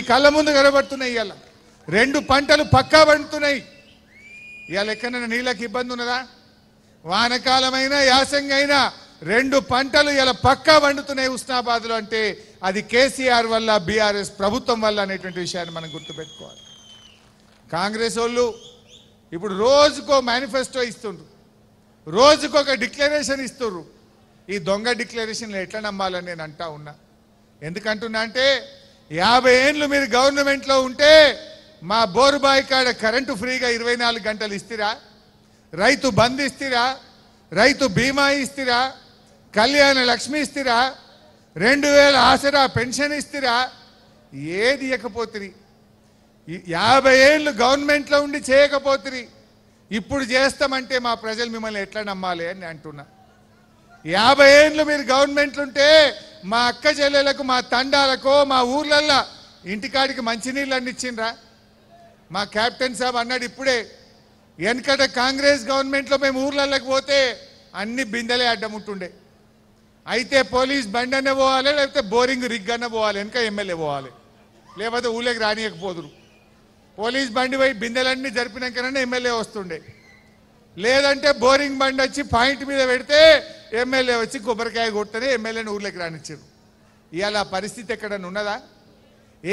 మీ కళ్ళ ముందు కనబడుతున్నాయి ఇవాళ రెండు పంటలు పక్కా పండుతున్నాయి ఇవాళ ఎక్కడైనా నీళ్ళకి ఇబ్బంది ఉన్నదా వానకాలమైనా యాసంగైనా రెండు పంటలు ఇలా పక్కా వండుతున్నాయి ఉస్నాబాద్లో అంటే అది కేసీఆర్ వల్ల బీఆర్ఎస్ ప్రభుత్వం వల్ల అనేటువంటి విషయాన్ని మనం గుర్తుపెట్టుకోవాలి కాంగ్రెస్ వాళ్ళు ఇప్పుడు రోజుకో మేనిఫెస్టో ఇస్తుండ్రు రోజుకొక డిక్లరేషన్ ఇస్తుర్రు ఈ దొంగ డిక్లరేషన్లు ఎట్లా నమ్మాలని నేను అంటా ఉన్నా ఎందుకంటున్నా అంటే యాభై ఏండ్లు మీరు గవర్నమెంట్లో ఉంటే మా బోరుబాయి కాడ కరెంటు ఫ్రీగా ఇరవై నాలుగు గంటలు ఇస్తారా రైతు బంద్ ఇస్తారా రైతు బీమా ఇస్తారా కళ్యాణ లక్ష్మి ఇస్తారా రెండు వేల ఆసరా పెన్షన్ ఇస్తారా ఏది ఇవ్వకపోతుంది యాభై ఏళ్ళు గవర్నమెంట్లో ఉండి చేయకపోతుంది ఇప్పుడు చేస్తామంటే మా ప్రజలు మిమ్మల్ని ఎట్లా నమ్మాలి అని అంటున్నా యాభై ఏళ్ళు మీరు గవర్నమెంట్లు ఉంటే మా అక్క చెల్లెలకు మా తండాలకు మా ఊర్లల్లో ఇంటికాడికి మంచినీళ్ళు అందించిండ్రా మా క్యాప్టెన్ సాబ్ అన్నాడు ఇప్పుడే వెనకట కాంగ్రెస్ గవర్నమెంట్లో మేము ఊర్లల్లోకి పోతే అన్ని బిందెలే అడ్డముట్టుండే అయితే పోలీస్ బండి అనే పోవాలి లేకపోతే బోరింగ్ రిగ్ అన్న పోవాలి వెనక ఎమ్మెల్యే పోవాలి లేకపోతే ఊళ్ళకి రానియకపోదురు పోలీస్ బండి పోయి బిందెలన్నీ జరిపినాకనే ఎమ్మెల్యే వస్తుండే లేదంటే బోరింగ్ బండి వచ్చి పాయింట్ మీద పెడితే ఎమ్మెల్యే వచ్చి కొబ్బరికాయ కొట్టని ఎమ్మెల్యేని ఊర్లోకి రానిచ్చారు ఇవాళ పరిస్థితి ఎక్కడన్నా ఉన్నదా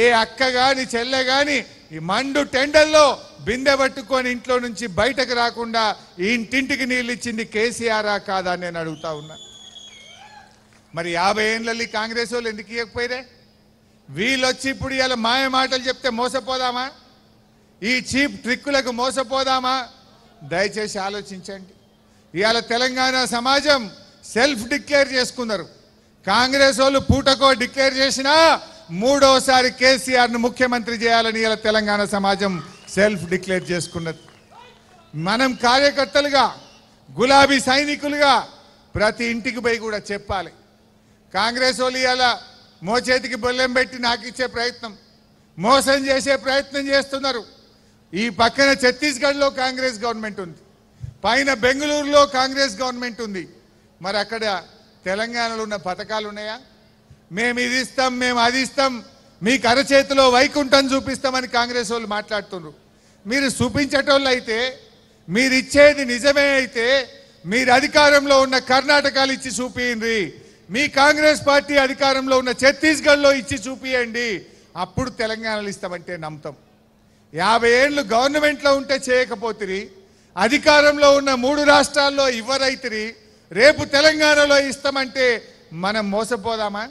ఏ అక్క కానీ చెల్లె కానీ ఈ మండు టెండల్లో బిందె పట్టుకొని ఇంట్లో నుంచి బయటకు రాకుండా ఇంటింటికి నీళ్ళు ఇచ్చింది కేసీఆరా కాదా అని నేను అడుగుతా ఉన్నా మరి యాభై ఏళ్ళల్లో కాంగ్రెస్ వాళ్ళు ఎందుకు వీళ్ళు వీళ్ళొచ్చి ఇప్పుడు ఇవాళ మాయ మాటలు చెప్తే మోసపోదామా ఈ చీప్ ట్రిక్కులకు మోసపోదామా దయచేసి ఆలోచించండి ఇవాళ తెలంగాణ సమాజం సెల్ఫ్ డిక్లేర్ చేసుకున్నారు కాంగ్రెస్ వాళ్ళు పూటకో డిక్లేర్ చేసినా మూడోసారి కేసీఆర్ను ముఖ్యమంత్రి చేయాలని ఇలా తెలంగాణ సమాజం సెల్ఫ్ డిక్లేర్ చేసుకున్నది మనం కార్యకర్తలుగా గులాబీ సైనికులుగా ప్రతి ఇంటికి పోయి కూడా చెప్పాలి కాంగ్రెస్ వాళ్ళు ఇలా మోచేతికి బొల్లెం పెట్టి నాకు ఇచ్చే ప్రయత్నం మోసం చేసే ప్రయత్నం చేస్తున్నారు ఈ పక్కన ఛత్తీస్గఢ్లో కాంగ్రెస్ గవర్నమెంట్ ఉంది పైన బెంగళూరులో కాంగ్రెస్ గవర్నమెంట్ ఉంది మరి అక్కడ తెలంగాణలో ఉన్న పథకాలు ఉన్నాయా మేము ఇది ఇస్తాం మేము అది ఇస్తాం మీ కరచేతిలో వైకుంఠం చూపిస్తామని కాంగ్రెస్ వాళ్ళు మాట్లాడుతున్నారు మీరు చూపించేటోళ్ళు అయితే మీరు ఇచ్చేది నిజమే అయితే మీరు అధికారంలో ఉన్న కర్ణాటకలు ఇచ్చి చూపియండి మీ కాంగ్రెస్ పార్టీ అధికారంలో ఉన్న ఛత్తీస్గఢ్లో ఇచ్చి చూపియండి అప్పుడు తెలంగాణలో ఇస్తామంటే నమ్మతాం యాభై ఏళ్ళు గవర్నమెంట్లో ఉంటే చేయకపోతే అధికారంలో ఉన్న మూడు రాష్ట్రాల్లో ఇవ్వరైతిరి రేపు తెలంగాణలో ఇస్తామంటే మనం మోసపోదామా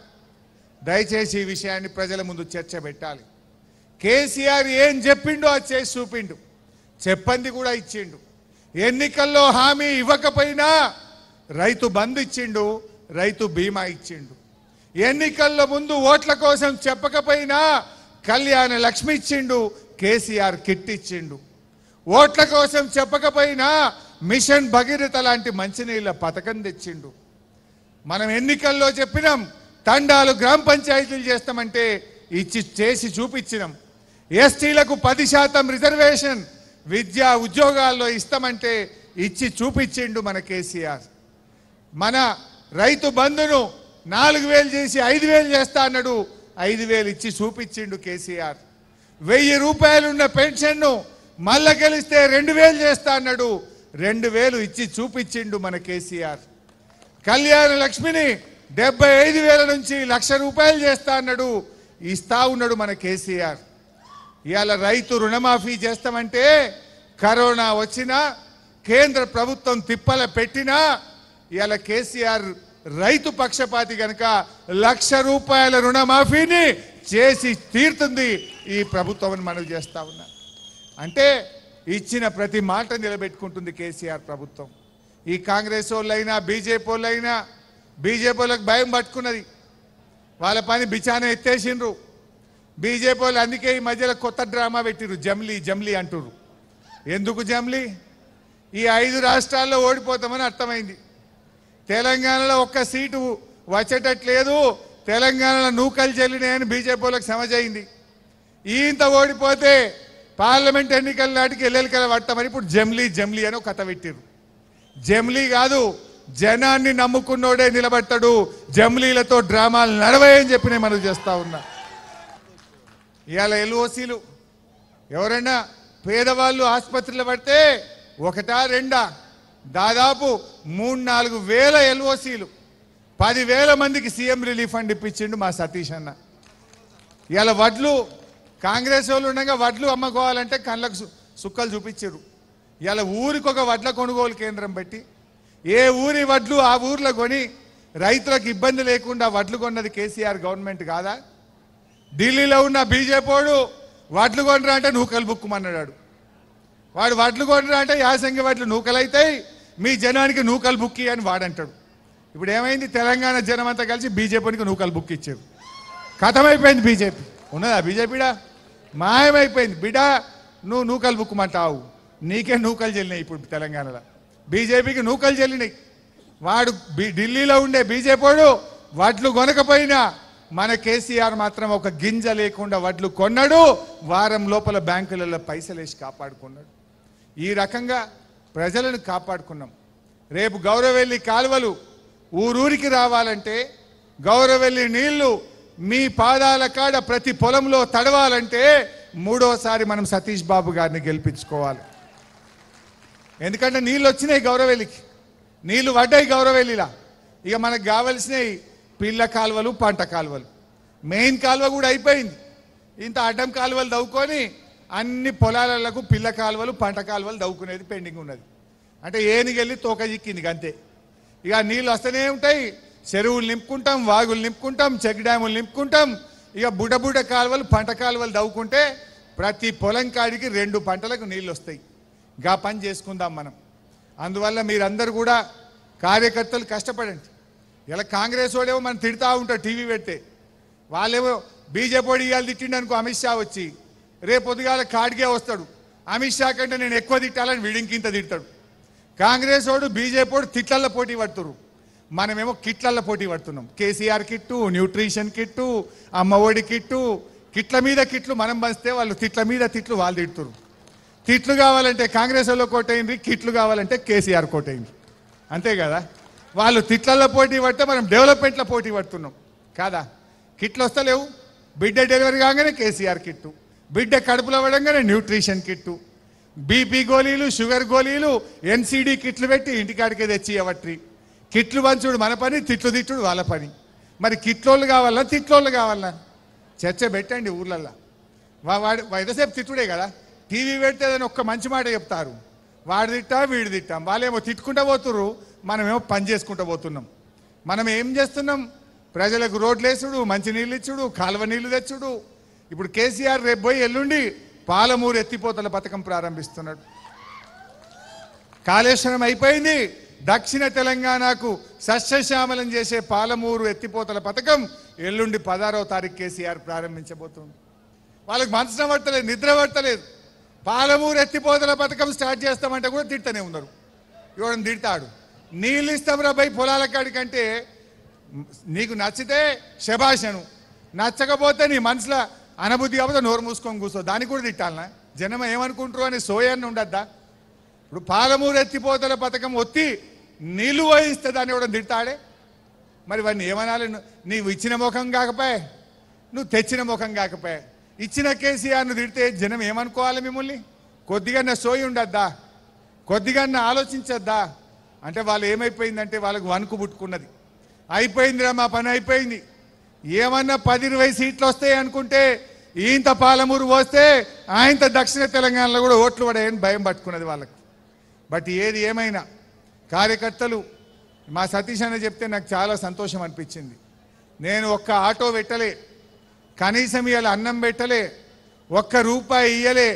దయచేసి ఈ విషయాన్ని ప్రజల ముందు చర్చ పెట్టాలి కేసీఆర్ ఏం చెప్పిండో అది చేసి చూపిండు చెప్పంది కూడా ఇచ్చిండు ఎన్నికల్లో హామీ ఇవ్వకపోయినా రైతు బంద్ ఇచ్చిండు రైతు బీమా ఇచ్చిండు ఎన్నికల్లో ముందు ఓట్ల కోసం చెప్పకపోయినా కళ్యాణ లక్ష్మి ఇచ్చిండు కేసీఆర్ కిట్ ఇచ్చిండు ఓట్ల కోసం చెప్పకపోయినా మిషన్ భగీరథ లాంటి మంచినీళ్ళ పథకం తెచ్చిండు మనం ఎన్నికల్లో చెప్పినాం తండాలు గ్రామ పంచాయతీలు చేస్తామంటే ఇచ్చి చేసి చూపించినాం ఎస్టీలకు పది శాతం రిజర్వేషన్ విద్యా ఉద్యోగాల్లో ఇస్తామంటే ఇచ్చి చూపించిండు మన కేసీఆర్ మన రైతు బంధును నాలుగు వేలు చేసి ఐదు వేలు చేస్తా అన్నాడు ఐదు వేలు ఇచ్చి చూపించిండు కేసీఆర్ వెయ్యి రూపాయలున్న పెన్షన్ను మళ్ళా గెలిస్తే రెండు వేలు చేస్తా అన్నాడు రెండు వేలు ఇచ్చి చూపించిండు మన కేసీఆర్ కళ్యాణ లక్ష్మిని డెబ్బై ఐదు వేల నుంచి లక్ష రూపాయలు చేస్తా అన్నాడు ఇస్తా ఉన్నాడు మన కేసీఆర్ ఇవాళ రైతు రుణమాఫీ చేస్తామంటే కరోనా వచ్చినా కేంద్ర ప్రభుత్వం తిప్పల పెట్టినా ఇవాళ కేసీఆర్ రైతు పక్షపాతి కనుక లక్ష రూపాయల రుణమాఫీని చేసి తీరుతుంది ఈ ప్రభుత్వం మనం చేస్తా ఉన్నా అంటే ఇచ్చిన ప్రతి మాట నిలబెట్టుకుంటుంది కేసీఆర్ ప్రభుత్వం ఈ కాంగ్రెస్ వాళ్ళైనా బీజేపీ వాళ్ళైనా బీజేపీ వాళ్ళకి భయం పట్టుకున్నది వాళ్ళ పని బిచాన ఎత్తేసిండ్రు బీజేపీ వాళ్ళు అందుకే ఈ మధ్యలో కొత్త డ్రామా పెట్టిరు జమ్లీ జమ్లీ అంటురు ఎందుకు జమ్లీ ఈ ఐదు రాష్ట్రాల్లో ఓడిపోతామని అర్థమైంది తెలంగాణలో ఒక్క సీటు వచ్చేటట్లేదు తెలంగాణలో నూకలు చెల్లినాయని బీజేపీ వాళ్ళకి సమజైంది ఈంత ఓడిపోతే పార్లమెంట్ ఎన్నికల నాటికి ఎల్లెలికల పట్టమని ఇప్పుడు జమ్లీ జమ్లీ అని కథ పెట్టిరు జమ్లీ కాదు జనాన్ని నమ్ముకున్నోడే నిలబడతాడు జమ్లీలతో డ్రామాలు అని చెప్పి నేను మనకు చేస్తా ఉన్నా ఇవాళ ఎల్ఓసీలు ఎవరైనా పేదవాళ్ళు ఆసుపత్రిలో పడితే ఒకటా రెండా దాదాపు మూడు నాలుగు వేల ఎల్ఓసీలు పదివేల మందికి సీఎం రిలీఫ్ ఫండ్ ఇప్పించిండు మా సతీష్ అన్న ఇవాళ వడ్లు కాంగ్రెస్ వాళ్ళు ఉండగా వడ్లు అమ్ముకోవాలంటే కళ్ళకు సుక్కలు చూపించారు ఇలా ఊరికి ఒక వడ్ల కొనుగోలు కేంద్రం పెట్టి ఏ ఊరి వడ్లు ఆ ఊర్లో కొని రైతులకు ఇబ్బంది లేకుండా వడ్లు కొన్నది కేసీఆర్ గవర్నమెంట్ కాదా ఢిల్లీలో ఉన్న బీజేపీడు వడ్లు కొనరా అంటే నూకలు బుక్కుమన్నాడు వాడు వడ్లు కొనరా అంటే యాసంగి వడ్లు నూకలైతాయి మీ జనానికి నూకలు బుక్కి అని వాడంటాడు ఇప్పుడు ఏమైంది తెలంగాణ జనం అంతా కలిసి బీజేపీకి నూకలు బుక్ ఇచ్చారు కథమైపోయింది బీజేపీ ఉన్నదా బీజేపీడా మాయమైపోయింది బిడ నువ్వు నూకలు బుక్కుమంటావు నీకే నూకలు చెల్లినాయి ఇప్పుడు తెలంగాణలో బీజేపీకి నూకలు చెల్లినాయి వాడు ఢిల్లీలో ఉండే బీజేపీడు వడ్లు కొనకపోయినా మన కేసీఆర్ మాత్రం ఒక గింజ లేకుండా వడ్లు కొన్నాడు వారం లోపల బ్యాంకులలో పైసలేసి కాపాడుకున్నాడు ఈ రకంగా ప్రజలను కాపాడుకున్నాం రేపు గౌరవెల్లి కాలువలు ఊరూరికి రావాలంటే గౌరవెల్లి నీళ్లు మీ పాదాల కాడ ప్రతి పొలంలో తడవాలంటే మూడోసారి మనం సతీష్ బాబు గారిని గెలిపించుకోవాలి ఎందుకంటే నీళ్ళు వచ్చినాయి గౌరవేలికి నీళ్లు పడ్డాయి గౌరవేలిలా ఇక మనకు కావలసినవి పిల్ల కాలువలు పంట కాలువలు మెయిన్ కాలువ కూడా అయిపోయింది ఇంత అడ్డం కాలువలు దవ్వుకొని అన్ని పొలాలకు పిల్ల కాలువలు పంట కాలువలు దవ్వుకునేది పెండింగ్ ఉన్నది అంటే ఏనుగెళ్ళి తోక చిక్కింది అంతే ఇక నీళ్ళు వస్తూనే ఉంటాయి చెరువులు నింపుకుంటాం వాగులు నింపుకుంటాం చెక్ డ్యాములు నింపుకుంటాం ఇక బుడబుడ కాలువలు పంట కాలువలు దవ్వుకుంటే ప్రతి పొలం కాడికి రెండు పంటలకు నీళ్ళు వస్తాయి గా పని చేసుకుందాం మనం అందువల్ల మీరందరూ కూడా కార్యకర్తలు కష్టపడండి ఇలా కాంగ్రెస్ వాడేమో మనం తిడతా ఉంటాం టీవీ పెడితే వాళ్ళేమో బీజేపీ వాడు ఇవాళ తిట్టిండు అనుకో అమిత్ షా వచ్చి రేపు పొద్దుగాల కాడిగే వస్తాడు అమిత్ షా కంటే నేను ఎక్కువ తిట్టాలని వీడింకింత తిడతాడు కాంగ్రెస్ వాడు బీజేపీ వాడు తిట్లల్లో పోటీ పడుతురు మనమేమో కిట్లల్లో పోటీ పడుతున్నాం KCR kit nutrition kit Amma Odi kit కిట్ల మీద కిట్లు మనం పంచితే వాళ్ళు తిట్ల మీద తిట్లు వాళ్ళు తిడుతురు తిట్లు కావాలంటే కాంగ్రెస్ వాళ్ళు కోటైంది కిట్లు కావాలంటే కేసీఆర్ కోటైంది అంతే కదా వాళ్ళు తిట్లల్లో పోటీ పడితే మనం డెవలప్మెంట్లో పోటీ పడుతున్నాం కాదా కిట్లు వస్తలేవు బిడ్డ డెలివరీ కాగానే కేసీఆర్ కిట్టు బిడ్డ కడుపులో పడంగానే న్యూట్రిషన్ కిట్టు బీపీ గోళీలు షుగర్ గోళీలు ఎన్సీడీ కిట్లు పెట్టి ఇంటికాడికే తెచ్చి ఇవ్వట్రీ కిట్లు పంచుడు మన పని తిట్లు తిట్టుడు వాళ్ళ పని మరి కిట్లోళ్ళు కావాలన్నా తిట్లోళ్ళు కావాలన్నా చర్చ పెట్టండి ఊర్లల్లో వాడు ఎంతసేపు తిట్టుడే కదా టీవీ పెడితే ఒక్క మంచి మాట చెప్తారు వాడు తిట్టా వీడు తిట్టాం వాళ్ళేమో తిట్టుకుంటూ పోతుర్రు మనమేమో పని చేసుకుంటూ పోతున్నాం మనం ఏం చేస్తున్నాం ప్రజలకు రోడ్లు వేసుడు నీళ్ళు ఇచ్చుడు కాలువ నీళ్లు తెచ్చుడు ఇప్పుడు కేసీఆర్ రేపు పోయి ఎల్లుండి పాలమూరు ఎత్తిపోతల పథకం ప్రారంభిస్తున్నాడు కాళేశ్వరం అయిపోయింది దక్షిణ తెలంగాణకు సస్యశ్యామలం చేసే పాలమూరు ఎత్తిపోతల పథకం ఎల్లుండి పదహారవ తారీఖు కేసీఆర్ ప్రారంభించబోతుంది వాళ్ళకి మనసు పడతలేదు నిద్ర పడతలేదు పాలమూరు ఎత్తిపోతల పథకం స్టార్ట్ చేస్తామంటే కూడా తిడతనే ఉన్నారు ఇవ్వడం తిడతాడు నీళ్ళు ఇస్తాం పోయి పొలాల కాడికంటే నీకు నచ్చితే శభాషను నచ్చకపోతే నీ మనసులో అనుభూతి కాబట్టి నోరు మూసుకొని కూర్చో దానికి కూడా తిట్టాలనా జనం ఏమనుకుంటారు అని సోయాన్ని ఉండద్దా ఇప్పుడు పాలమూరు ఎత్తిపోతల పథకం ఒత్తి నిలువ ఇస్తే దాన్ని కూడా తిడతాడే మరి వాడిని ఏమనాలి నీవు ఇచ్చిన ముఖం కాకపోయే నువ్వు తెచ్చిన ముఖం కాకపోయే ఇచ్చిన కేసీఆర్ను తిడితే జనం ఏమనుకోవాలి మిమ్మల్ని కొద్దిగా నా సోయి ఉండద్దా కొద్దిగా నా ఆలోచించద్దా అంటే వాళ్ళు ఏమైపోయిందంటే వాళ్ళకు వణుకు పుట్టుకున్నది అయిపోయిందిరా మా పని అయిపోయింది ఏమన్నా పది ఇరవై సీట్లు వస్తాయి అనుకుంటే ఈంత పాలమూరు పోస్తే ఆయంత దక్షిణ తెలంగాణలో కూడా ఓట్లు పడాయని భయం పట్టుకున్నది వాళ్ళకి బట్ ఏది ఏమైనా కార్యకర్తలు మా సతీష్ అన్న చెప్తే నాకు చాలా సంతోషం అనిపించింది నేను ఒక్క ఆటో పెట్టలే కనీసం ఇవాళ అన్నం పెట్టలే ఒక్క రూపాయి ఇయ్యలే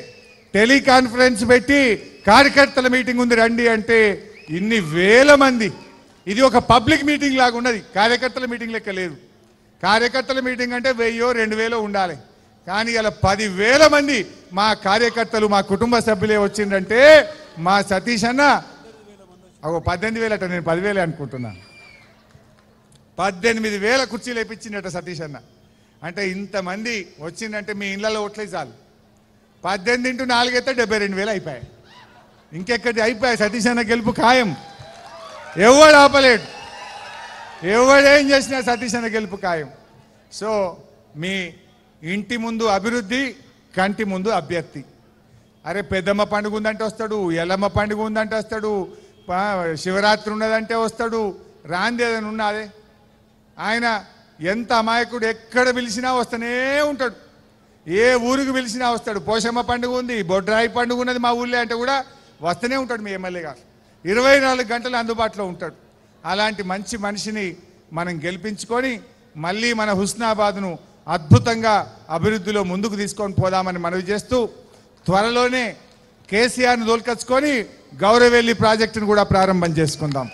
టెలికాన్ఫరెన్స్ పెట్టి కార్యకర్తల మీటింగ్ ఉంది రండి అంటే ఇన్ని వేల మంది ఇది ఒక పబ్లిక్ మీటింగ్ లాగా ఉన్నది కార్యకర్తల మీటింగ్ లెక్క లేదు కార్యకర్తల మీటింగ్ అంటే వెయ్యో రెండు వేలో ఉండాలి కానీ ఇలా పదివేల మంది మా కార్యకర్తలు మా కుటుంబ సభ్యులే వచ్చిందంటే మా సతీష్ అన్న అగో పద్దెనిమిది వేలు అట నేను పదివేలే అనుకుంటున్నాను పద్దెనిమిది వేల కుర్చీలు వేపించిండట సతీష్ అన్న అంటే ఇంతమంది వచ్చిందంటే మీ ఇళ్ళలో ఓట్లే చాలు పద్దెనిమిది ఇంటూ నాలుగైతే డెబ్బై రెండు వేలు అయిపోయాయి ఇంకెక్కడి అయిపోయాయి సతీష్ అన్న గెలుపు ఖాయం ఎవడు ఆపలేడు ఎవడేం చేసినా సతీష్ అన్న గెలుపు ఖాయం సో మీ ఇంటి ముందు అభివృద్ధి కంటి ముందు అభ్యర్థి అరే పెద్దమ్మ పండుగ ఉందంటే వస్తాడు ఎల్లమ్మ పండుగ ఉందంటే వస్తాడు శివరాత్రి ఉన్నదంటే వస్తాడు రాంది ఏదైనా ఉన్నదే ఆయన ఎంత అమాయకుడు ఎక్కడ పిలిచినా వస్తూనే ఉంటాడు ఏ ఊరికి పిలిచినా వస్తాడు పోషమ్మ పండుగ ఉంది బొడ్రాయి పండుగ ఉన్నది మా ఊళ్ళో అంటే కూడా వస్తూనే ఉంటాడు మీ ఎమ్మెల్యే గారు ఇరవై నాలుగు గంటలు అందుబాటులో ఉంటాడు అలాంటి మంచి మనిషిని మనం గెలిపించుకొని మళ్ళీ మన హుస్నాబాద్ను అద్భుతంగా అభివృద్ధిలో ముందుకు తీసుకొని పోదామని మనవి చేస్తూ త్వరలోనే కేసీఆర్ను దోల్కొచ్చుకొని గౌరవెల్లి ప్రాజెక్టును కూడా ప్రారంభం చేసుకుందాం